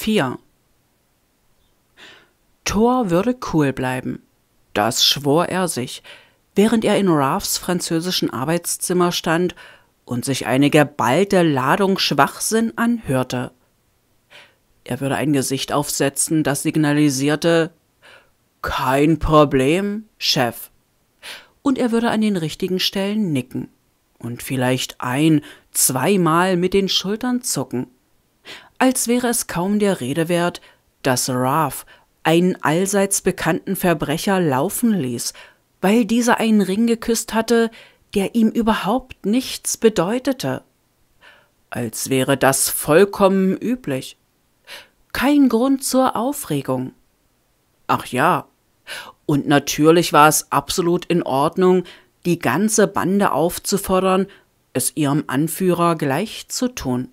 4. Thor würde cool bleiben. Das schwor er sich, während er in Rafs französischen Arbeitszimmer stand und sich eine geballte Ladung Schwachsinn anhörte. Er würde ein Gesicht aufsetzen, das signalisierte Kein Problem, Chef. Und er würde an den richtigen Stellen nicken und vielleicht ein, zweimal mit den Schultern zucken als wäre es kaum der Rede wert, dass Rav einen allseits bekannten Verbrecher laufen ließ, weil dieser einen Ring geküsst hatte, der ihm überhaupt nichts bedeutete. Als wäre das vollkommen üblich. Kein Grund zur Aufregung. Ach ja, und natürlich war es absolut in Ordnung, die ganze Bande aufzufordern, es ihrem Anführer gleich zu tun.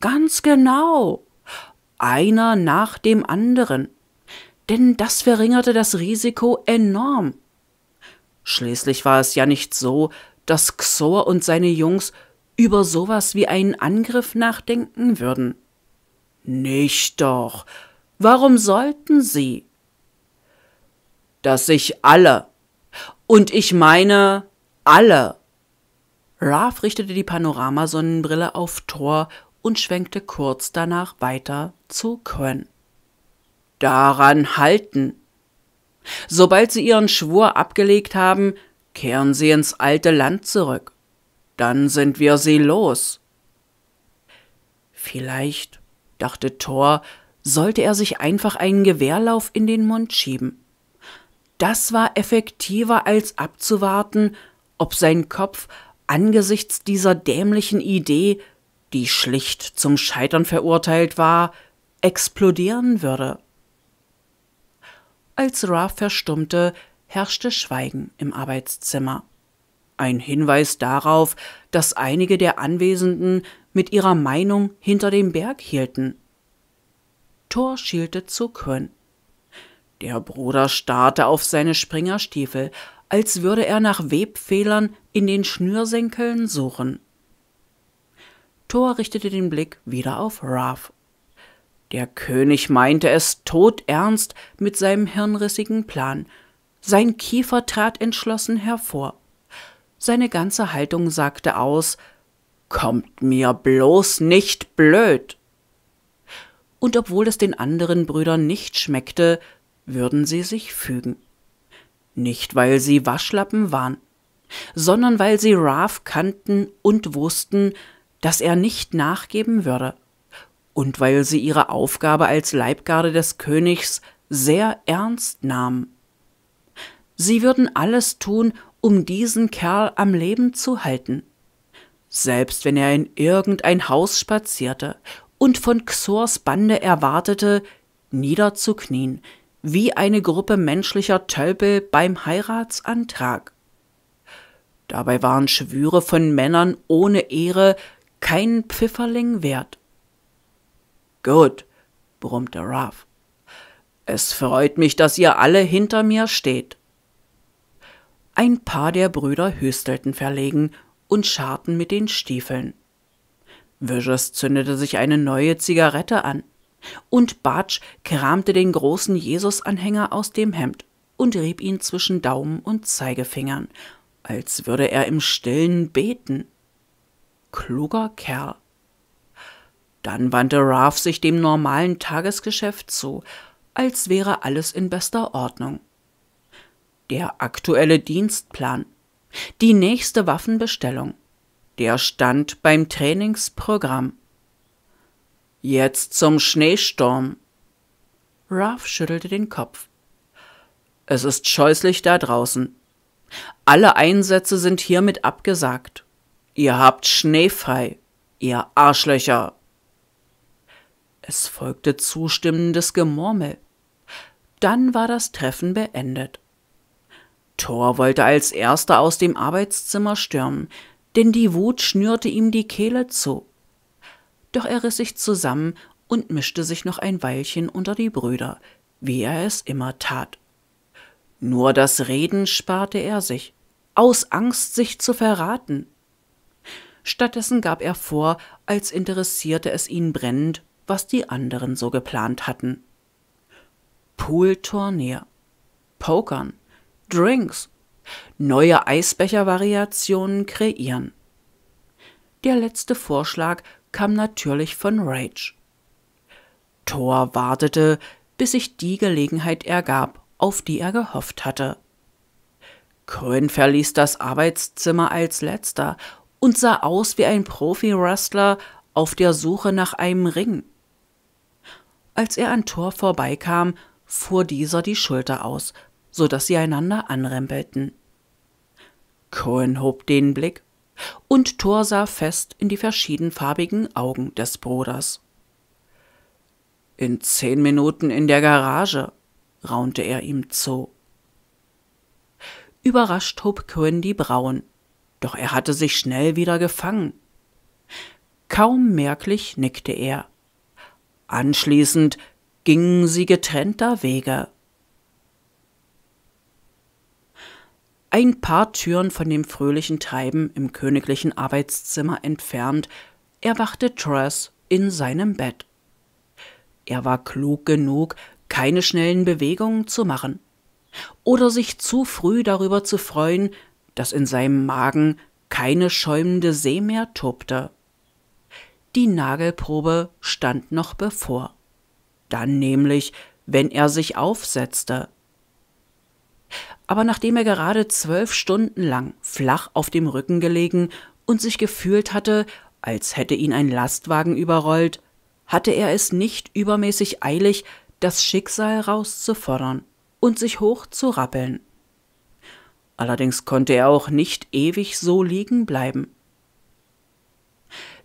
Ganz genau. Einer nach dem anderen. Denn das verringerte das Risiko enorm. Schließlich war es ja nicht so, dass Xor und seine Jungs über sowas wie einen Angriff nachdenken würden. Nicht doch. Warum sollten sie? Dass sich alle, und ich meine alle, Ralph richtete die Panoramasonnenbrille auf Thor und schwenkte kurz danach weiter zu Quinn. Daran halten. Sobald Sie Ihren Schwur abgelegt haben, kehren Sie ins alte Land zurück. Dann sind wir Sie los. Vielleicht, dachte Thor, sollte er sich einfach einen Gewehrlauf in den Mund schieben. Das war effektiver als abzuwarten, ob sein Kopf angesichts dieser dämlichen Idee die schlicht zum Scheitern verurteilt war, explodieren würde. Als Ra verstummte, herrschte Schweigen im Arbeitszimmer. Ein Hinweis darauf, dass einige der Anwesenden mit ihrer Meinung hinter dem Berg hielten. Thor schielte zu Kön. Der Bruder starrte auf seine Springerstiefel, als würde er nach Webfehlern in den Schnürsenkeln suchen. Thor richtete den Blick wieder auf Ralph. Der König meinte es todernst mit seinem hirnrissigen Plan. Sein Kiefer trat entschlossen hervor. Seine ganze Haltung sagte aus, Kommt mir bloß nicht blöd! Und obwohl es den anderen Brüdern nicht schmeckte, würden sie sich fügen. Nicht, weil sie Waschlappen waren, sondern weil sie Raf kannten und wussten, dass er nicht nachgeben würde. Und weil sie ihre Aufgabe als Leibgarde des Königs sehr ernst nahm. Sie würden alles tun, um diesen Kerl am Leben zu halten. Selbst wenn er in irgendein Haus spazierte und von Xors Bande erwartete, niederzuknien, wie eine Gruppe menschlicher Tölpel beim Heiratsantrag. Dabei waren Schwüre von Männern ohne Ehre keinen Pfifferling wert. Gut, brummte Ralph. Es freut mich, dass ihr alle hinter mir steht. Ein paar der Brüder hüstelten verlegen und scharten mit den Stiefeln. Viges zündete sich eine neue Zigarette an und Bartsch kramte den großen Jesus-Anhänger aus dem Hemd und rieb ihn zwischen Daumen und Zeigefingern, als würde er im Stillen beten. Kluger Kerl. Dann wandte Ralph sich dem normalen Tagesgeschäft zu, als wäre alles in bester Ordnung. Der aktuelle Dienstplan, die nächste Waffenbestellung, der Stand beim Trainingsprogramm. Jetzt zum Schneesturm. Ralph schüttelte den Kopf. Es ist scheußlich da draußen. Alle Einsätze sind hiermit abgesagt. Ihr habt schneefrei, ihr Arschlöcher. Es folgte zustimmendes Gemurmel. Dann war das Treffen beendet. Thor wollte als erster aus dem Arbeitszimmer stürmen, denn die Wut schnürte ihm die Kehle zu. Doch er riss sich zusammen und mischte sich noch ein Weilchen unter die Brüder, wie er es immer tat. Nur das Reden sparte er sich, aus Angst, sich zu verraten. Stattdessen gab er vor, als interessierte es ihn brennend, was die anderen so geplant hatten. Poolturnier, Pokern, Drinks, neue Eisbechervariationen kreieren. Der letzte Vorschlag kam natürlich von Rage. Thor wartete, bis sich die Gelegenheit ergab, auf die er gehofft hatte. Cohen verließ das Arbeitszimmer als letzter und sah aus wie ein Profi-Wrestler auf der Suche nach einem Ring. Als er an Thor vorbeikam, fuhr dieser die Schulter aus, so dass sie einander anrempelten. Cohen hob den Blick, und Thor sah fest in die verschiedenfarbigen Augen des Bruders. In zehn Minuten in der Garage, raunte er ihm zu. Überrascht hob Cohen die Brauen doch er hatte sich schnell wieder gefangen. Kaum merklich nickte er. Anschließend gingen sie getrennter Wege. Ein paar Türen von dem fröhlichen Treiben im königlichen Arbeitszimmer entfernt, erwachte Truss in seinem Bett. Er war klug genug, keine schnellen Bewegungen zu machen oder sich zu früh darüber zu freuen, dass in seinem Magen keine schäumende See mehr tobte. Die Nagelprobe stand noch bevor. Dann nämlich, wenn er sich aufsetzte. Aber nachdem er gerade zwölf Stunden lang flach auf dem Rücken gelegen und sich gefühlt hatte, als hätte ihn ein Lastwagen überrollt, hatte er es nicht übermäßig eilig, das Schicksal rauszufordern und sich hochzurappeln. Allerdings konnte er auch nicht ewig so liegen bleiben.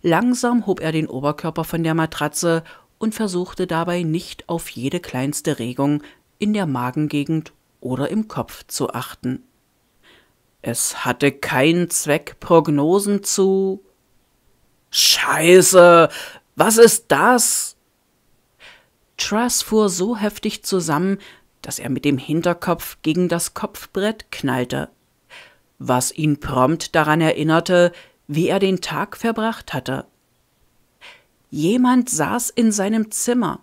Langsam hob er den Oberkörper von der Matratze und versuchte dabei nicht auf jede kleinste Regung in der Magengegend oder im Kopf zu achten. Es hatte keinen Zweck, Prognosen zu. Scheiße! Was ist das? Truss fuhr so heftig zusammen, dass er mit dem Hinterkopf gegen das Kopfbrett knallte, was ihn prompt daran erinnerte, wie er den Tag verbracht hatte. Jemand saß in seinem Zimmer,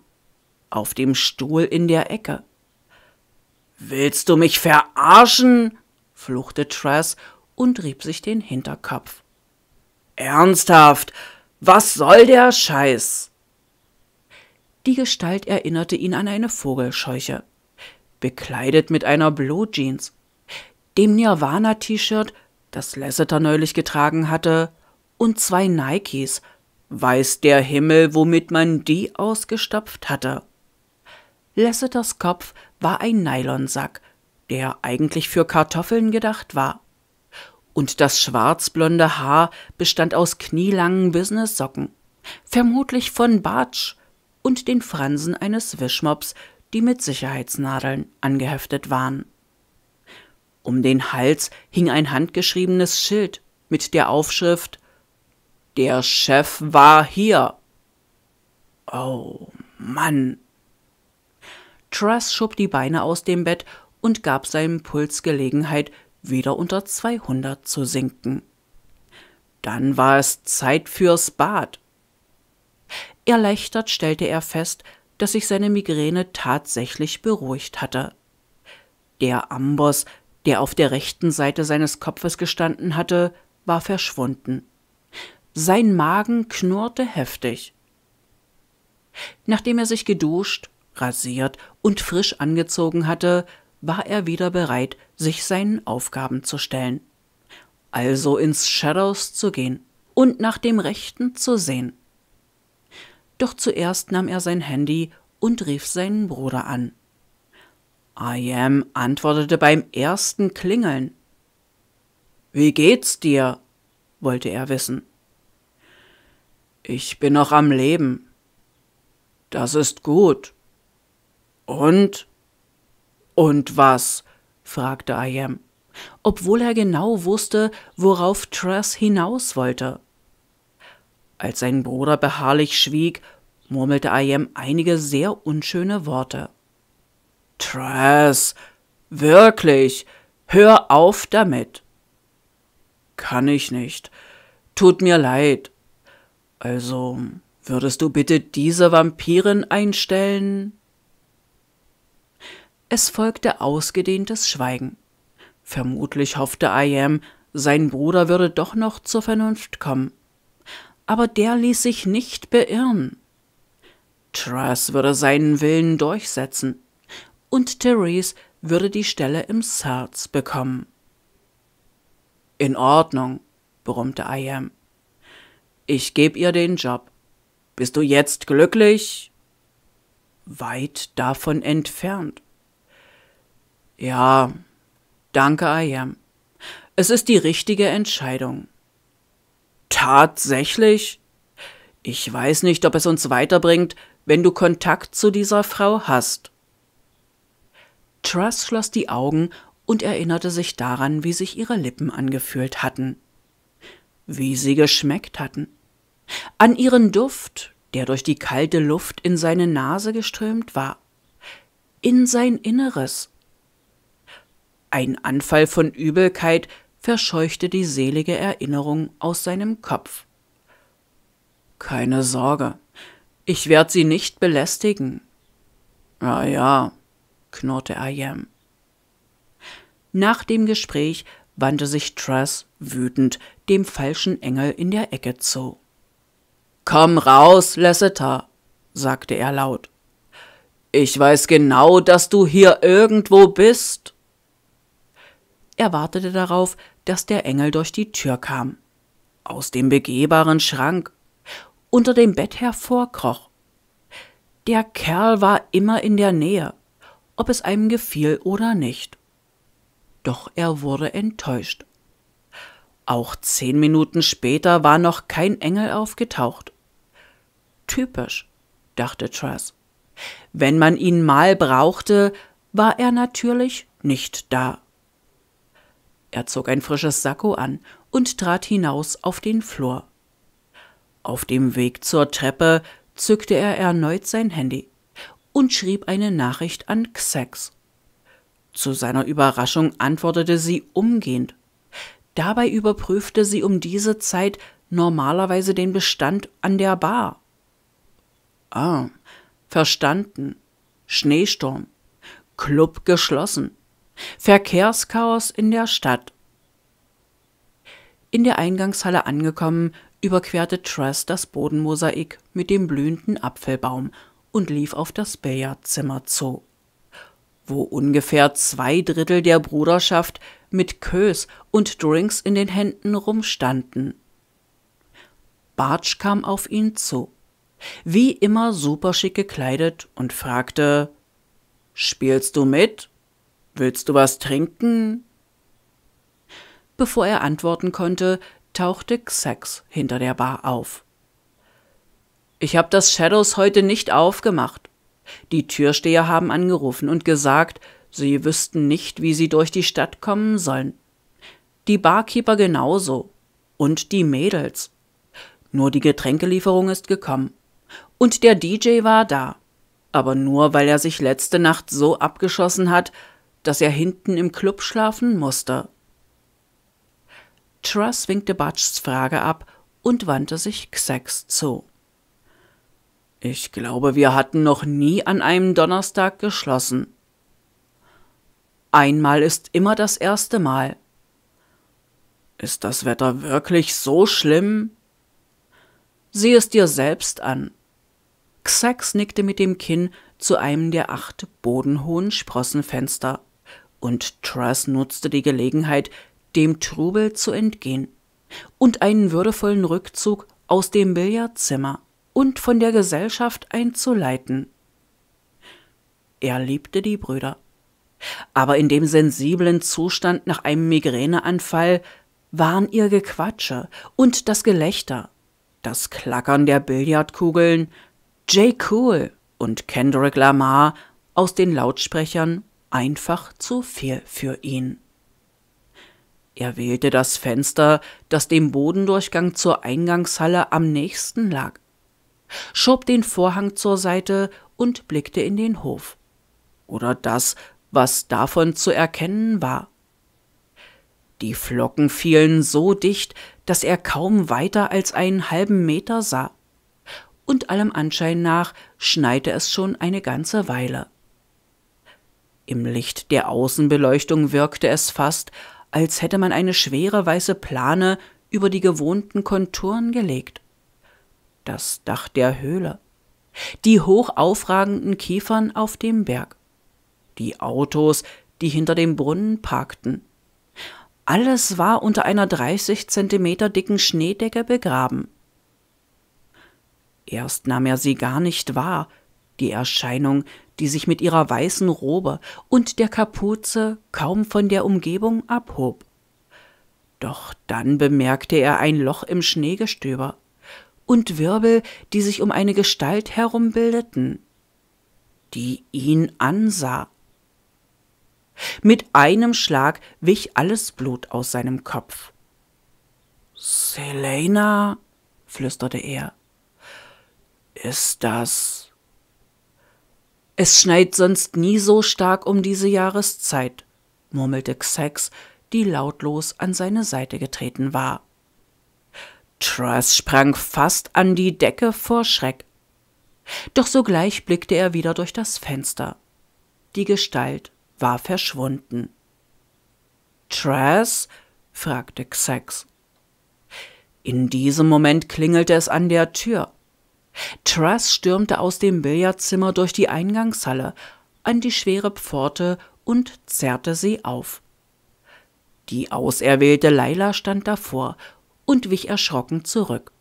auf dem Stuhl in der Ecke. Willst du mich verarschen? fluchte Tress und rieb sich den Hinterkopf. Ernsthaft, was soll der Scheiß? Die Gestalt erinnerte ihn an eine Vogelscheuche bekleidet mit einer Blue Jeans, dem Nirvana-T-Shirt, das Lasseter neulich getragen hatte, und zwei Nikes. Weiß der Himmel, womit man die ausgestopft hatte. Lasseters Kopf war ein Nylonsack, der eigentlich für Kartoffeln gedacht war. Und das schwarzblonde Haar bestand aus knielangen Business-Socken, vermutlich von Bartsch und den Fransen eines Wischmops, die mit Sicherheitsnadeln angeheftet waren. Um den Hals hing ein handgeschriebenes Schild mit der Aufschrift Der Chef war hier. Oh Mann. Truss schob die Beine aus dem Bett und gab seinem Puls Gelegenheit, wieder unter 200 zu sinken. Dann war es Zeit fürs Bad. Erleichtert stellte er fest, dass sich seine Migräne tatsächlich beruhigt hatte. Der Amboss, der auf der rechten Seite seines Kopfes gestanden hatte, war verschwunden. Sein Magen knurrte heftig. Nachdem er sich geduscht, rasiert und frisch angezogen hatte, war er wieder bereit, sich seinen Aufgaben zu stellen. Also ins Shadows zu gehen und nach dem Rechten zu sehen doch zuerst nahm er sein Handy und rief seinen Bruder an. IM antwortete beim ersten Klingeln. Wie geht's dir? wollte er wissen. Ich bin noch am Leben. Das ist gut. Und? Und was? fragte IM, obwohl er genau wusste, worauf Tress hinaus wollte. Als sein Bruder beharrlich schwieg, murmelte IM einige sehr unschöne Worte. Trass, wirklich, hör auf damit. Kann ich nicht. Tut mir leid. Also, würdest du bitte diese Vampirin einstellen? Es folgte ausgedehntes Schweigen. Vermutlich hoffte Iam, sein Bruder würde doch noch zur Vernunft kommen. Aber der ließ sich nicht beirren. Truss würde seinen Willen durchsetzen und Therese würde die Stelle im Sarz bekommen. In Ordnung, brummte Iam. Ich geb ihr den Job. Bist du jetzt glücklich? Weit davon entfernt. Ja, danke, Iam. Es ist die richtige Entscheidung. Tatsächlich? Ich weiß nicht, ob es uns weiterbringt, wenn du Kontakt zu dieser Frau hast. Truss schloss die Augen und erinnerte sich daran, wie sich ihre Lippen angefühlt hatten, wie sie geschmeckt hatten, an ihren Duft, der durch die kalte Luft in seine Nase geströmt war, in sein Inneres. Ein Anfall von Übelkeit verscheuchte die selige Erinnerung aus seinem Kopf. Keine Sorge, ich werde sie nicht belästigen. Ja, ja, knurrte Ayam. Nach dem Gespräch wandte sich Tress wütend dem falschen Engel in der Ecke zu. Komm raus, Lasseter, sagte er laut. Ich weiß genau, dass du hier irgendwo bist. Er wartete darauf, dass der Engel durch die Tür kam. Aus dem begehbaren Schrank unter dem Bett hervorkroch. Der Kerl war immer in der Nähe, ob es einem gefiel oder nicht. Doch er wurde enttäuscht. Auch zehn Minuten später war noch kein Engel aufgetaucht. Typisch, dachte Truss. Wenn man ihn mal brauchte, war er natürlich nicht da. Er zog ein frisches Sakko an und trat hinaus auf den Flur. Auf dem Weg zur Treppe zückte er erneut sein Handy und schrieb eine Nachricht an Xex. Zu seiner Überraschung antwortete sie umgehend. Dabei überprüfte sie um diese Zeit normalerweise den Bestand an der Bar. Ah, verstanden. Schneesturm. Club geschlossen. Verkehrschaos in der Stadt. In der Eingangshalle angekommen, überquerte Tress das Bodenmosaik mit dem blühenden Apfelbaum und lief auf das Billardzimmer zu, wo ungefähr zwei Drittel der Bruderschaft mit Kös und Drinks in den Händen rumstanden. Bartsch kam auf ihn zu, wie immer superschick gekleidet und fragte: Spielst du mit? Willst du was trinken? Bevor er antworten konnte, tauchte Xax hinter der Bar auf. Ich habe das Shadows heute nicht aufgemacht. Die Türsteher haben angerufen und gesagt, sie wüssten nicht, wie sie durch die Stadt kommen sollen. Die Barkeeper genauso. Und die Mädels. Nur die Getränkelieferung ist gekommen. Und der DJ war da. Aber nur, weil er sich letzte Nacht so abgeschossen hat, dass er hinten im Club schlafen musste. Truss winkte Butchs Frage ab und wandte sich Xax zu. Ich glaube, wir hatten noch nie an einem Donnerstag geschlossen. Einmal ist immer das erste Mal. Ist das Wetter wirklich so schlimm? Sieh es dir selbst an. Xax nickte mit dem Kinn zu einem der acht bodenhohen Sprossenfenster, und Truss nutzte die Gelegenheit, dem Trubel zu entgehen und einen würdevollen Rückzug aus dem Billardzimmer und von der Gesellschaft einzuleiten. Er liebte die Brüder. Aber in dem sensiblen Zustand nach einem Migräneanfall waren ihr Gequatsche und das Gelächter, das Klackern der Billardkugeln, Jay Cool und Kendrick Lamar aus den Lautsprechern einfach zu viel für ihn. Er wählte das Fenster, das dem Bodendurchgang zur Eingangshalle am nächsten lag, schob den Vorhang zur Seite und blickte in den Hof. Oder das, was davon zu erkennen war. Die Flocken fielen so dicht, dass er kaum weiter als einen halben Meter sah. Und allem Anschein nach schneite es schon eine ganze Weile. Im Licht der Außenbeleuchtung wirkte es fast, als hätte man eine schwere weiße Plane über die gewohnten Konturen gelegt. Das Dach der Höhle, die hoch aufragenden Kiefern auf dem Berg, die Autos, die hinter dem Brunnen parkten. Alles war unter einer 30 Zentimeter dicken Schneedecke begraben. Erst nahm er sie gar nicht wahr, die Erscheinung, die sich mit ihrer weißen Robe und der Kapuze kaum von der Umgebung abhob. Doch dann bemerkte er ein Loch im Schneegestöber und Wirbel, die sich um eine Gestalt herum bildeten, die ihn ansah. Mit einem Schlag wich alles Blut aus seinem Kopf. Selena, flüsterte er, ist das es schneit sonst nie so stark um diese Jahreszeit, murmelte Xex, die lautlos an seine Seite getreten war. Truss sprang fast an die Decke vor Schreck. Doch sogleich blickte er wieder durch das Fenster. Die Gestalt war verschwunden. Truss? fragte Xex. In diesem Moment klingelte es an der Tür. Truss stürmte aus dem Billardzimmer durch die Eingangshalle an die schwere Pforte und zerrte sie auf. Die auserwählte Leila stand davor und wich erschrocken zurück.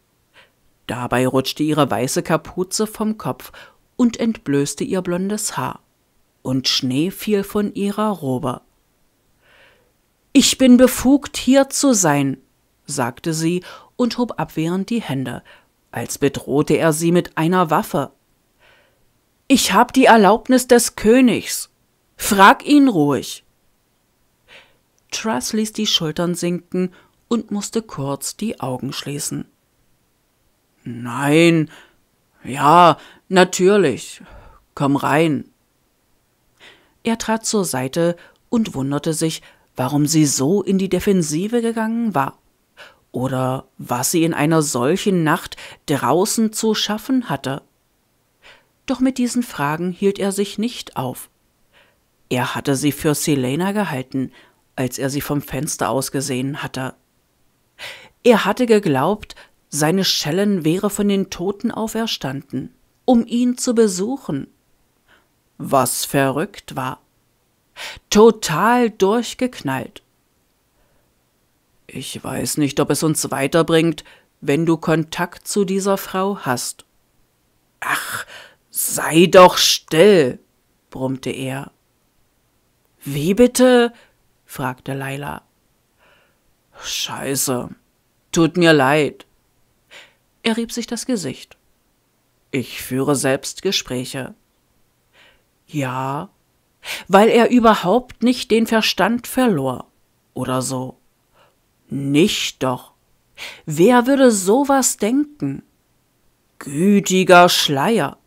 Dabei rutschte ihre weiße Kapuze vom Kopf und entblößte ihr blondes Haar. Und Schnee fiel von ihrer Robe. Ich bin befugt, hier zu sein, sagte sie und hob abwehrend die Hände, als bedrohte er sie mit einer Waffe. Ich hab die Erlaubnis des Königs. Frag ihn ruhig. Truss ließ die Schultern sinken und musste kurz die Augen schließen. Nein, ja, natürlich. Komm rein. Er trat zur Seite und wunderte sich, warum sie so in die Defensive gegangen war oder was sie in einer solchen Nacht draußen zu schaffen hatte. Doch mit diesen Fragen hielt er sich nicht auf. Er hatte sie für Selena gehalten, als er sie vom Fenster aus gesehen hatte. Er hatte geglaubt, seine Schellen wäre von den Toten auferstanden, um ihn zu besuchen. Was verrückt war. Total durchgeknallt. Ich weiß nicht, ob es uns weiterbringt, wenn du Kontakt zu dieser Frau hast. Ach, sei doch still, brummte er. Wie bitte? fragte Leila. Scheiße, tut mir leid. Er rieb sich das Gesicht. Ich führe selbst Gespräche. Ja, weil er überhaupt nicht den Verstand verlor oder so. Nicht doch. Wer würde sowas denken? Gütiger Schleier.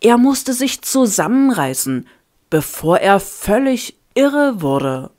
Er musste sich zusammenreißen, bevor er völlig irre wurde.